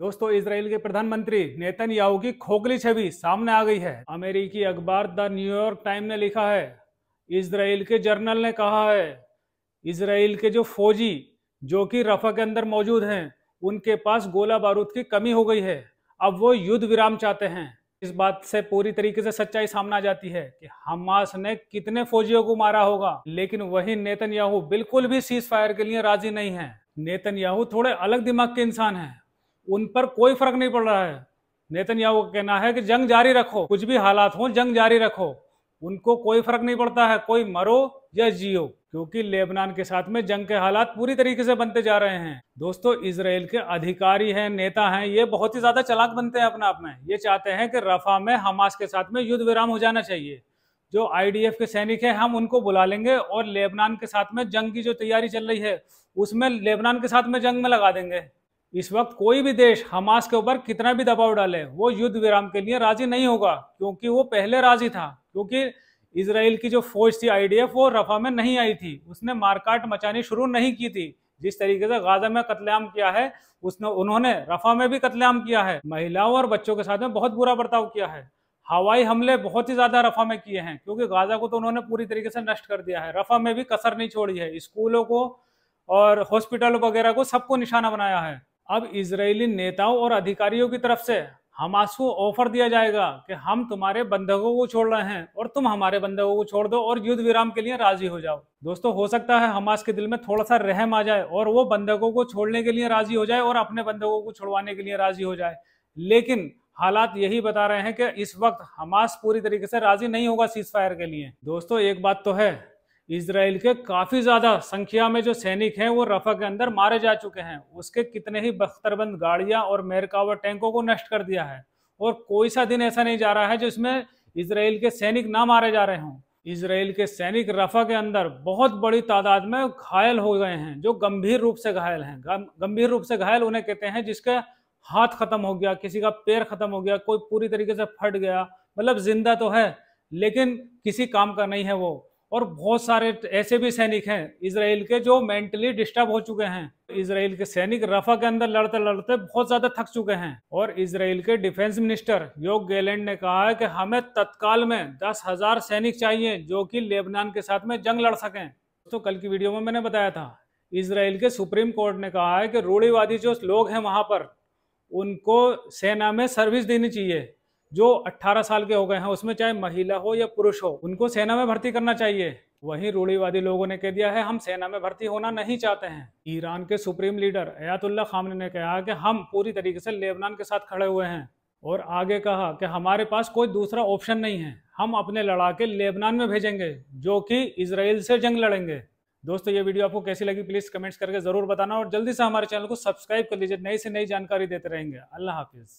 दोस्तों इसराइल के प्रधानमंत्री नेतन याहू की खोखली छवि सामने आ गई है अमेरिकी अखबार द न्यूयॉर्क टाइम ने लिखा है इसराइल के जर्नल ने कहा है इसराइल के जो फौजी जो कि रफा के अंदर मौजूद हैं उनके पास गोला बारूद की कमी हो गई है अब वो युद्ध विराम चाहते हैं इस बात से पूरी तरीके से सच्चाई सामने आ जाती है कि हमास ने कितने फौजियों को मारा होगा लेकिन वही नेतन बिल्कुल भी सीज फायर के लिए राजी नहीं है नेतन थोड़े अलग दिमाग के इंसान है उन पर कोई फर्क नहीं पड़ रहा है नेतन याहू का कहना है कि जंग जारी रखो कुछ भी हालात हो जंग जारी रखो उनको कोई फर्क नहीं पड़ता है कोई मरो या जियो क्योंकि लेबनान के साथ में जंग के हालात पूरी तरीके से बनते जा रहे हैं दोस्तों इसराइल के अधिकारी हैं नेता हैं ये बहुत ही ज्यादा चलाक बनते हैं अपने आप में ये चाहते हैं कि रफा में हमास के साथ में युद्ध विराम हो जाना चाहिए जो आईडीएफ के सैनिक हैं हम उनको बुला लेंगे और लेबनान के साथ में जंग की जो तैयारी चल रही है उसमें लेबनान के साथ में जंग में लगा देंगे इस वक्त कोई भी देश हमास के ऊपर कितना भी दबाव डाले वो युद्ध विराम के लिए राजी नहीं होगा क्योंकि वो पहले राजी था क्योंकि इसराइल की जो फौज थी आईडीएफ वो रफा में नहीं आई थी उसने मारकाट मचानी शुरू नहीं की थी जिस तरीके से गाजा में कत्लेआम किया है उसने उन्होंने रफा में भी कत्लेआम किया है महिलाओं और बच्चों के साथ में बहुत बुरा बर्ताव किया है हवाई हमले बहुत ही ज्यादा रफा में किए हैं क्योंकि गाजा को तो उन्होंने पूरी तरीके से नष्ट कर दिया है रफा में भी कसर नहीं छोड़ी है स्कूलों को और हॉस्पिटल वगैरह को सबको निशाना बनाया है अब इसराइली नेताओं और अधिकारियों की तरफ से हमास को ऑफर दिया जाएगा कि हम तुम्हारे बंधकों को छोड़ रहे हैं और तुम हमारे बंधकों को छोड़ दो और युद्ध विराम के लिए राजी हो जाओ दोस्तों हो सकता है हमास के दिल में थोड़ा सा रहम आ जाए और वो बंधकों को छोड़ने के लिए राजी हो जाए और अपने बंधकों को छोड़वाने के लिए राजी हो जाए लेकिन हालात यही बता रहे हैं कि इस वक्त हमास पूरी तरीके से राजी नहीं होगा सीज फायर के लिए दोस्तों एक बात तो है इसराइल के काफ़ी ज़्यादा संख्या में जो सैनिक हैं वो रफा के अंदर मारे जा चुके हैं उसके कितने ही बख्तरबंद गाड़ियां और मेरकावर टैंकों को नष्ट कर दिया है और कोई सा दिन ऐसा नहीं जा रहा है जिसमें इसराइल के सैनिक ना मारे जा रहे हों इसराइल के सैनिक रफा के अंदर बहुत बड़ी तादाद में घायल हो गए हैं जो गंभीर रूप से घायल हैं गंभीर रूप से घायल उन्हें कहते हैं जिसका हाथ खत्म हो गया किसी का पैर खत्म हो गया कोई पूरी तरीके से फट गया मतलब जिंदा तो है लेकिन किसी काम का नहीं है वो और बहुत सारे ऐसे भी सैनिक हैं इसराइल के जो मेंटली डिस्टर्ब हो चुके हैं इसराइल के सैनिक रफा के अंदर लड़ते लड़ते बहुत ज्यादा थक चुके हैं और इसराइल के डिफेंस मिनिस्टर योग गैलेंड ने कहा है कि हमें तत्काल में दस हजार सैनिक चाहिए जो कि लेबनान के साथ में जंग लड़ सकें तो कल की वीडियो में मैंने बताया था इसराइल के सुप्रीम कोर्ट ने कहा है कि रूढ़ीवादी जो लोग हैं वहां पर उनको सेना में सर्विस देनी चाहिए जो 18 साल के हो गए हैं उसमें चाहे महिला हो या पुरुष हो उनको सेना में भर्ती करना चाहिए वहीं रूढ़ीवादी लोगों ने कह दिया है हम सेना में भर्ती होना नहीं चाहते हैं ईरान के सुप्रीम लीडर अयातुल्ला खामने ने कहा कि हम पूरी तरीके से लेबनान के साथ खड़े हुए हैं और आगे कहा कि हमारे पास कोई दूसरा ऑप्शन नहीं है हम अपने लड़ाके लेबनान में भेजेंगे जो कि इसराइल से जंग लड़ेंगे दोस्तों ये वीडियो आपको कैसी लगी प्लीज़ कमेंट्स करके ज़रूर बताना और जल्दी से हमारे चैनल को सब्सक्राइब कर लीजिए नई से नई जानकारी देते रहेंगे अल्लाह हाफिज़